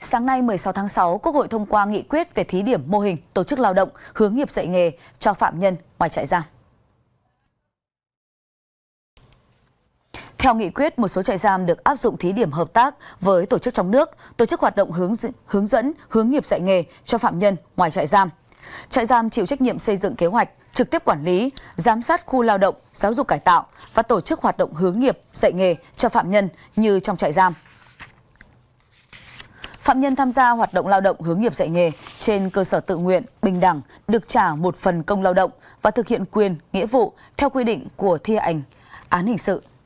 Sáng nay 16 tháng 6, Quốc hội thông qua nghị quyết về thí điểm mô hình tổ chức lao động hướng nghiệp dạy nghề cho phạm nhân ngoài trại giam. Theo nghị quyết, một số trại giam được áp dụng thí điểm hợp tác với tổ chức trong nước, tổ chức hoạt động hướng hướng dẫn, hướng nghiệp dạy nghề cho phạm nhân ngoài trại giam. Trại giam chịu trách nhiệm xây dựng kế hoạch, trực tiếp quản lý, giám sát khu lao động, giáo dục cải tạo và tổ chức hoạt động hướng nghiệp, dạy nghề cho phạm nhân như trong trại giam. Phạm nhân tham gia hoạt động lao động hướng nghiệp dạy nghề trên cơ sở tự nguyện, bình đẳng, được trả một phần công lao động và thực hiện quyền, nghĩa vụ theo quy định của thi hành án hình sự.